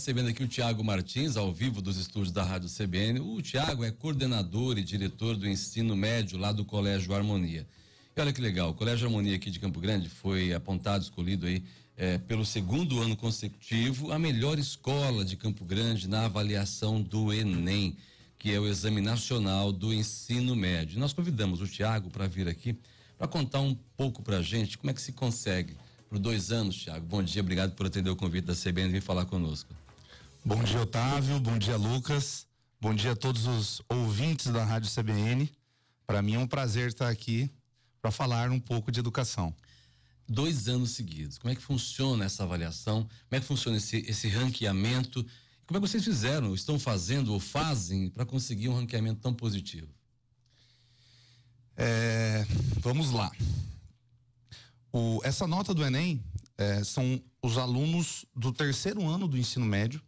Recebendo aqui o Tiago Martins, ao vivo dos estúdios da Rádio CBN. O Tiago é coordenador e diretor do ensino médio lá do Colégio Harmonia. E olha que legal, o Colégio Harmonia aqui de Campo Grande foi apontado, escolhido aí é, pelo segundo ano consecutivo a melhor escola de Campo Grande na avaliação do Enem, que é o Exame Nacional do Ensino Médio. Nós convidamos o Tiago para vir aqui para contar um pouco para a gente como é que se consegue. Por dois anos, Tiago. Bom dia, obrigado por atender o convite da CBN e vir falar conosco. Bom dia, Otávio. Bom dia, Lucas. Bom dia a todos os ouvintes da Rádio CBN. Para mim é um prazer estar aqui para falar um pouco de educação. Dois anos seguidos. Como é que funciona essa avaliação? Como é que funciona esse, esse ranqueamento? Como é que vocês fizeram, estão fazendo ou fazem para conseguir um ranqueamento tão positivo? É, vamos lá. O, essa nota do Enem é, são os alunos do terceiro ano do ensino médio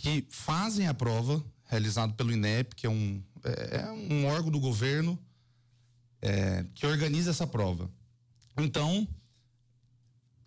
que fazem a prova, realizado pelo INEP, que é um, é, é, um órgão do governo é, que organiza essa prova. Então,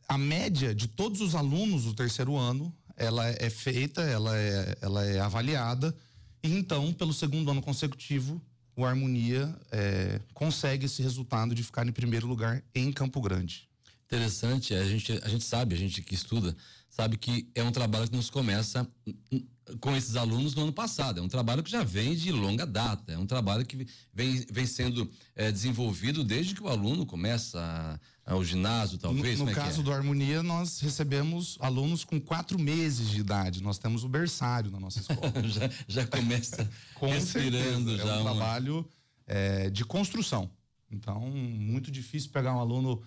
a média de todos os alunos do terceiro ano, ela é feita, ela é, ela é avaliada, e então, pelo segundo ano consecutivo, o Harmonia é, consegue esse resultado de ficar em primeiro lugar em Campo Grande interessante, é, a gente, a gente sabe, a gente que estuda, sabe que é um trabalho que nos começa hum, hum, com esses alunos no ano passado. É um trabalho que já vem de longa data, é um trabalho que vem, vem sendo é, desenvolvido desde que o aluno começa ao ginásio, talvez. No, no é caso é? do Harmonia, nós recebemos alunos com quatro meses de idade. Nós temos o berçário na nossa escola. já, já, começa com respirando. Certeza. Já é um trabalho é, de construção. Então, muito difícil pegar um aluno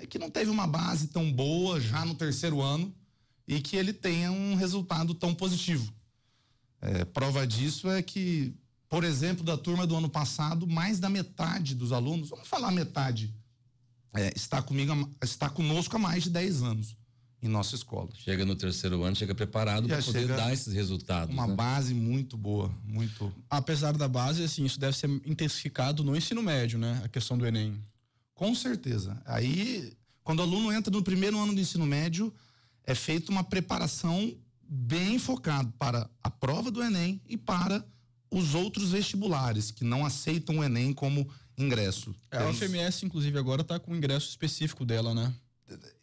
eh, que não teve uma base tão boa já no terceiro ano e que ele tenha um resultado tão positivo. É, prova disso é que, por exemplo, da turma do ano passado, mais da metade dos alunos, vamos falar metade, é, está, comigo, está conosco há mais de 10 anos em nossa escola. Chega no terceiro ano, chega preparado para poder dar esses resultados. Uma né? base muito boa, muito. Apesar da base, assim, isso deve ser intensificado no ensino médio, né? A questão do Enem. Com certeza. Aí, quando o aluno entra no primeiro ano do ensino médio, é feita uma preparação bem focada para a prova do Enem e para os outros vestibulares que não aceitam o Enem como ingresso. É, a UFMS, inclusive, agora está com o ingresso específico dela, né?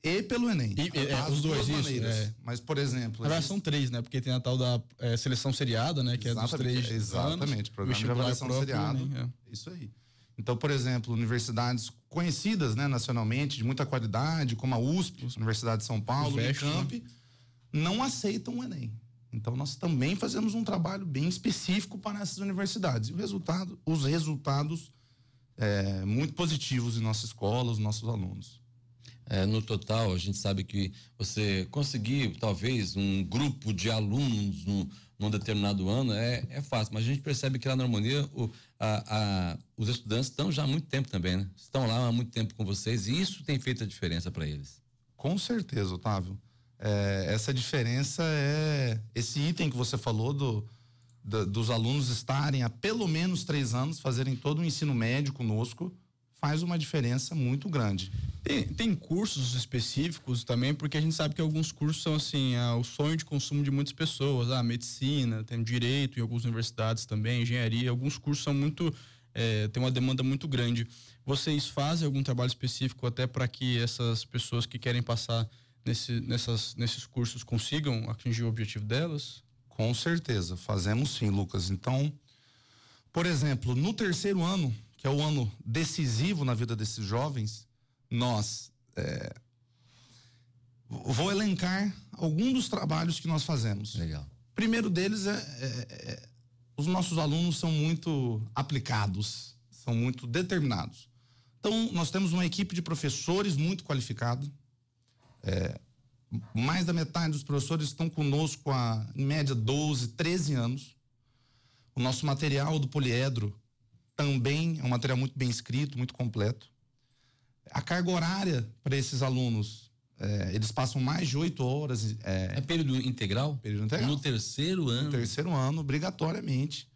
E pelo Enem. E, é, é os dois, isso, é. Mas, por exemplo. Agora existe... são três, né? Porque tem a tal da é, seleção seriada, né? Que exatamente, é dos três. Exatamente, anos, programa de é avaliação seriada. Enem, né? é. Isso aí. Então, por exemplo, universidades conhecidas né, nacionalmente, de muita qualidade, como a USP, Universidade de São Paulo, Veste, né? Unicamp, né? não aceitam o Enem. Então, nós também fazemos um trabalho bem específico para essas universidades. E o resultado, os resultados é, muito positivos em nossa escola, os nossos alunos. É, no total, a gente sabe que você conseguir, talvez, um grupo de alunos, um num determinado ano é, é fácil, mas a gente percebe que lá na harmonia o, a, a, os estudantes estão já há muito tempo também, né? Estão lá há muito tempo com vocês e isso tem feito a diferença para eles. Com certeza, Otávio. É, essa diferença é esse item que você falou do, do, dos alunos estarem há pelo menos três anos fazerem todo o ensino médio conosco faz uma diferença muito grande. Tem, tem, cursos específicos também, porque a gente sabe que alguns cursos são assim, é, o sonho de consumo de muitas pessoas, a ah, medicina, tem direito em algumas universidades também, engenharia, alguns cursos são muito é, tem uma demanda muito grande. Vocês fazem algum trabalho específico até para que essas pessoas que querem passar nesse, nessas, nesses cursos consigam atingir o objetivo delas? Com certeza, fazemos sim, Lucas. Então, por exemplo, no terceiro ano que é o ano decisivo na vida desses jovens, nós. É, vou elencar alguns dos trabalhos que nós fazemos. Legal. Primeiro deles é, é, é, os nossos alunos são muito aplicados, são muito determinados. Então nós temos uma equipe de professores muito qualificada. É, mais da metade dos professores estão conosco há em média 12, 13 anos. O nosso material do poliedro também é um material muito bem escrito, muito completo. A carga horária para esses alunos, é, eles passam mais de oito horas. É, é, período integral? Período integral. No terceiro ano? No terceiro ano, obrigatoriamente,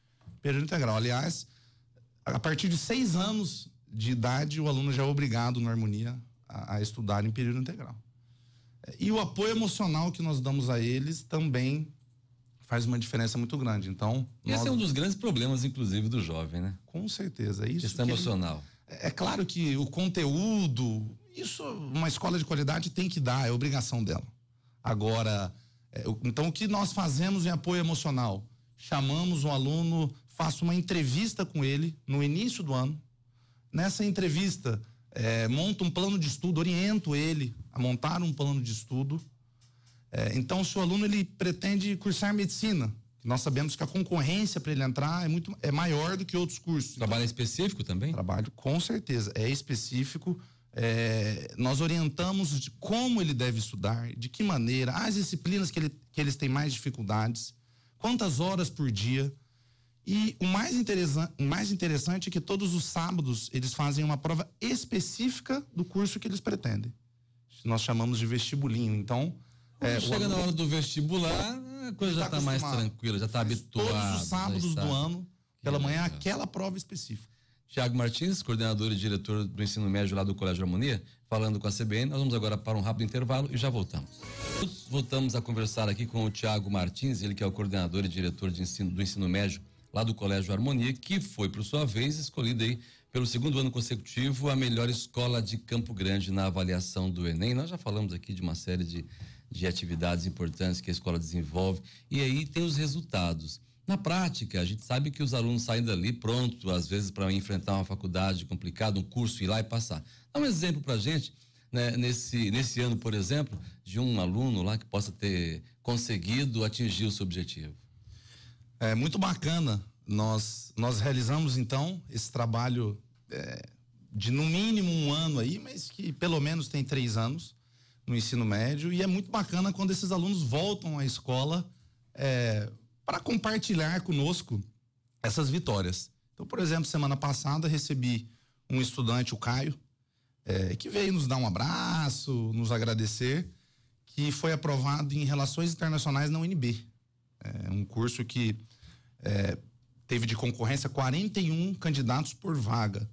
período integral. Aliás, a partir de seis anos de idade, o aluno já é obrigado, na harmonia, a, a estudar em período integral. E o apoio emocional que nós damos a eles também faz uma diferença muito grande. Então, esse é nós... é um dos grandes problemas, inclusive, do jovem, né? Com certeza. É isso Questão que emocional. É, é claro que o conteúdo, isso uma escola de qualidade tem que dar, é obrigação dela. Agora, é, então o que nós fazemos em apoio emocional? Chamamos o aluno, faço uma entrevista com ele no início do ano. Nessa entrevista, é, monto um plano de estudo, oriento ele a montar um plano de estudo é, então, o seu aluno ele pretende cursar medicina. Nós sabemos que a concorrência para ele entrar é muito é maior do que outros cursos. Então, Trabalho então, específico também? Trabalho, com certeza. É específico. É, nós orientamos de como ele deve estudar, de que maneira, as disciplinas que, ele, que eles têm mais dificuldades, quantas horas por dia. E o mais, interessante, o mais interessante é que todos os sábados eles fazem uma prova específica do curso que eles pretendem. Nós chamamos de vestibulinho. Então, é, chega na hora do vestibular, a coisa já está tá mais tranquila, já está habituado. Todos os sábados tá do ano, pela manhã, aquela prova específica. Tiago Martins, coordenador e diretor do ensino médio lá do Colégio Harmonia, falando com a CBN. Nós vamos agora para um rápido intervalo e já voltamos. Voltamos a conversar aqui com o Tiago Martins, ele que é o coordenador e diretor ensino, do ensino médio lá do Colégio Harmonia, que foi, por sua vez, escolhido aí pelo segundo ano consecutivo a melhor escola de Campo Grande na avaliação do Enem. Nós já falamos aqui de uma série de de atividades importantes que a escola desenvolve. E aí tem os resultados. Na prática, a gente sabe que os alunos saem dali pronto, às vezes, para enfrentar uma faculdade complicada, um curso, ir lá e passar. Dá um exemplo para a gente, né, nesse, nesse ano, por exemplo, de um aluno lá que possa ter conseguido atingir o seu objetivo. É muito bacana. Nós, nós realizamos, então, esse trabalho é, de no mínimo um ano aí, mas que pelo menos tem três anos no ensino médio e é muito bacana quando esses alunos voltam à escola é, para compartilhar conosco essas vitórias. Então, por exemplo, semana passada recebi um estudante, o Caio, é, que veio nos dar um abraço, nos agradecer, que foi aprovado em Relações Internacionais na UNB. É um curso que é, teve de concorrência 41 candidatos por vaga.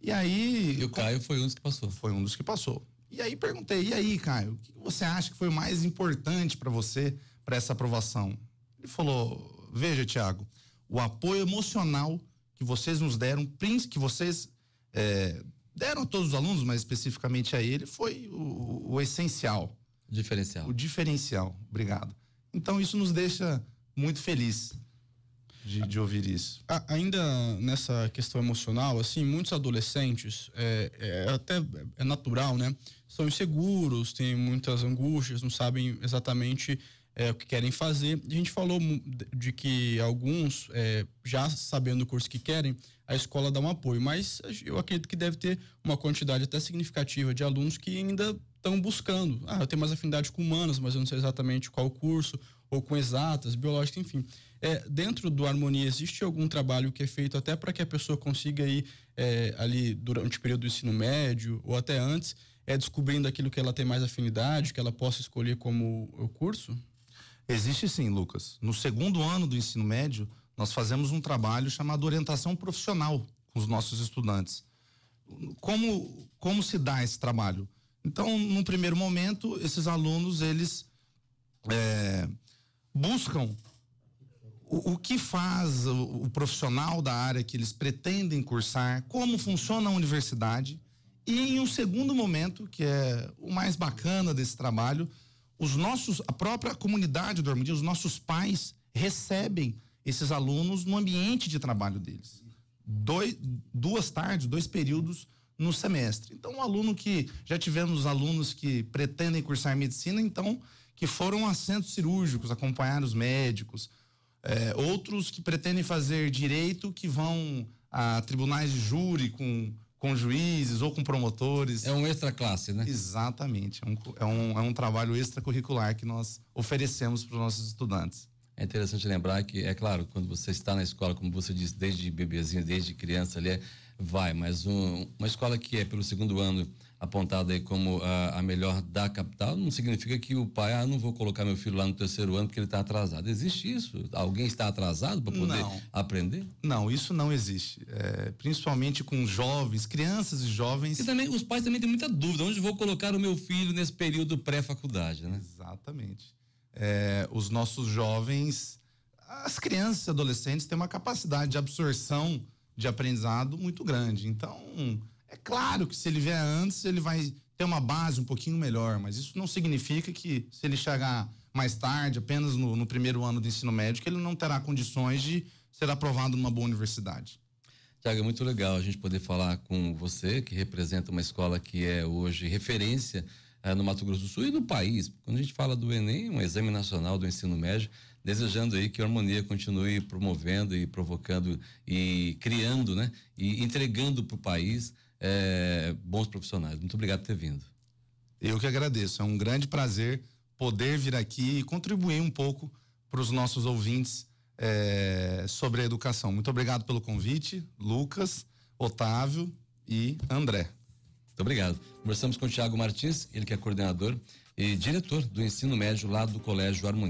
E aí. E o Caio foi um dos que passou. Foi um dos que passou. E aí perguntei, e aí, Caio, o que você acha que foi mais importante para você para essa aprovação? Ele falou: veja, Tiago, o apoio emocional que vocês nos deram, que vocês é, deram a todos os alunos, mas especificamente a ele, foi o, o essencial. Diferencial. O diferencial, obrigado. Então isso nos deixa muito feliz de, de ouvir isso. A, ainda nessa questão emocional, assim, muitos adolescentes, é, é, é, até é natural, né? São inseguros, têm muitas angústias, não sabem exatamente é, o que querem fazer. A gente falou de que alguns, é, já sabendo o curso que querem, a escola dá um apoio, mas eu acredito que deve ter uma quantidade até significativa de alunos que ainda estão buscando. Ah, eu tenho mais afinidade com humanas, mas eu não sei exatamente qual curso, ou com exatas, biológicas, enfim. É, dentro do Harmonia, existe algum trabalho que é feito até para que a pessoa consiga ir é, ali durante o período do ensino médio ou até antes, é descobrindo aquilo que ela tem mais afinidade, que ela possa escolher como o curso? Existe sim, Lucas. No segundo ano do ensino médio, nós fazemos um trabalho chamado orientação profissional com os nossos estudantes. Como, como se dá esse trabalho? Então, num primeiro momento, esses alunos eles é, buscam o, o, que faz o, o, profissional da área que eles pretendem cursar, como funciona a universidade. E em um segundo momento, que é o mais bacana desse trabalho, os nossos, a própria comunidade do Armandinho, os nossos pais recebem esses alunos no ambiente de trabalho deles. duas tardes, dois períodos no semestre. Então, um aluno que já tivemos alunos que pretendem cursar medicina, então que foram a centros cirúrgicos acompanhar os médicos, é, outros que pretendem fazer direito que vão a tribunais de júri com com juízes ou com promotores. É um extra classe, né? Exatamente. É um, é um, é um trabalho extracurricular que nós oferecemos para os nossos estudantes. É interessante lembrar que, é claro, quando você está na escola, como você disse, desde bebezinho, desde criança, ali é, vai, mas um, uma escola que é pelo segundo ano apontada aí como a, a, melhor da capital, não significa que o pai, ah, não vou colocar meu filho lá no terceiro ano porque ele está atrasado. Existe isso? Alguém está atrasado para poder não. aprender? Não, isso não existe. É, principalmente com jovens, crianças e jovens. E também os pais também têm muita dúvida, onde vou colocar o meu filho nesse período pré-faculdade, né? Exatamente. É, os nossos jovens, as crianças e adolescentes têm uma capacidade de absorção de aprendizado muito grande. Então, é claro que se ele vier antes, ele vai ter uma base um pouquinho melhor, mas isso não significa que se ele chegar mais tarde, apenas no, no primeiro ano do ensino médio, que ele não terá condições de ser aprovado numa boa universidade. Tiago, é muito legal a gente poder falar com você, que representa uma escola que é hoje referência é, no Mato Grosso do Sul e no país. Quando a gente fala do Enem, um exame nacional do ensino médio, desejando aí que a harmonia continue promovendo e provocando e criando, né? E entregando para o país é, bons profissionais. Muito obrigado por ter vindo. Eu que agradeço. É um grande prazer poder vir aqui e contribuir um pouco para os nossos ouvintes é, sobre a educação. Muito obrigado pelo convite, Lucas, Otávio e André. Muito obrigado. Conversamos com o Tiago Martins, ele que é coordenador e diretor do ensino médio lá do Colégio Harmonia.